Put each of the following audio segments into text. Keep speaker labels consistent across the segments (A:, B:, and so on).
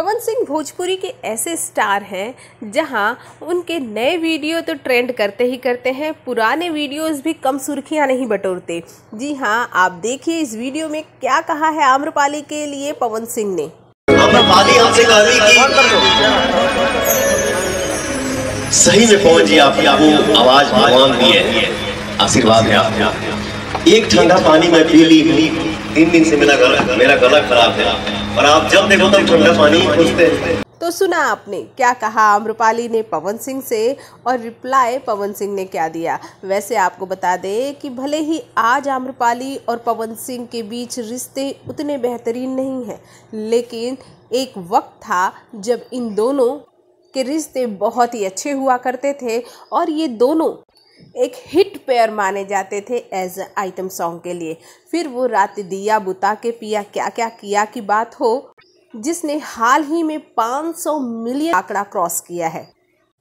A: पवन सिंह भोजपुरी के ऐसे स्टार हैं जहां उनके नए वीडियो तो ट्रेंड करते ही करते हैं पुराने वीडियोस भी कम सुर्खियां नहीं बटोरते जी हां आप देखिए इस वीडियो में क्या कहा है आम्रपाली के लिए पवन सिंह ने
B: आम्रपाली आपसे कह रही कि सही में पवन जी आपकी आपको आवाज भगवान दी है आशीर्वाद है आपका एक ठंडा पानी में पी ली तीन दिन से मेरा गला मेरा गला खराब है और आप जब देखो तब ठंडा पानी
A: पूछते हैं तो सुना आपने क्या कहा आम्रपाली ने पवन सिंह से और रिप्लाई पवन सिंह ने क्या दिया वैसे आपको बता दें कि भले ही आज आम्रपाली और पवन सिंह के बीच रिश्ते उतने बेहतरीन नहीं हैं लेकिन एक वक्त था जब इन दोनों के रिश्ते बहुत ही अच्छे हुआ करते थे और ये दोनों एक हिट पेयर माने जाते थे एज आइटम सॉन्ग के लिए फिर वो रात दिया बुता के पिया क्या क्या किया की बात हो जिसने हाल ही में 500 मिलियन आंकड़ा क्रॉस किया है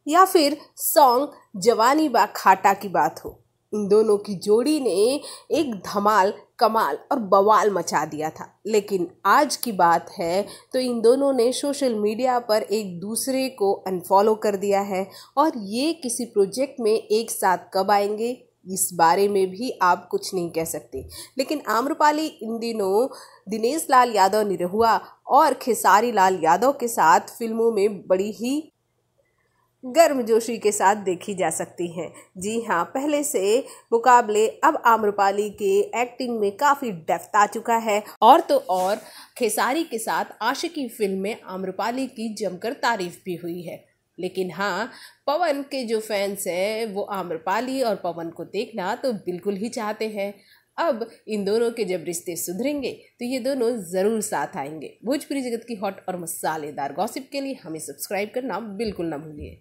A: या फिर सॉन्ग जवानी बा खाटा की बात हो इन दोनों की जोड़ी ने एक धमाल कमाल और बवाल मचा दिया था लेकिन आज की बात है तो इन दोनों ने सोशल मीडिया पर एक दूसरे को अनफॉलो कर दिया है और ये किसी प्रोजेक्ट में एक साथ कब आएंगे इस बारे में भी आप कुछ नहीं कह सकते लेकिन आम्रपाली इन दिनों दिनेश लाल यादव निरहुआ और खेसारी लाल यादव के साथ फिल्मों में बड़ी ही गर्मजोशी के साथ देखी जा सकती हैं जी हाँ पहले से मुकाबले अब आम्रपाली के एक्टिंग में काफ़ी डेफ्थ आ चुका है और तो और खेसारी के साथ आशिकी फिल्म में आम्रपाली की जमकर तारीफ भी हुई है लेकिन हाँ पवन के जो फैंस हैं वो आम्रपाली और पवन को देखना तो बिल्कुल ही चाहते हैं अब इन दोनों के जब रिश्ते सुधरेंगे तो ये दोनों ज़रूर साथ आएंगे भोजपुरी जगत की हॉट और मसालेदार गॉसिप के लिए हमें सब्सक्राइब करना बिल्कुल ना भूलिए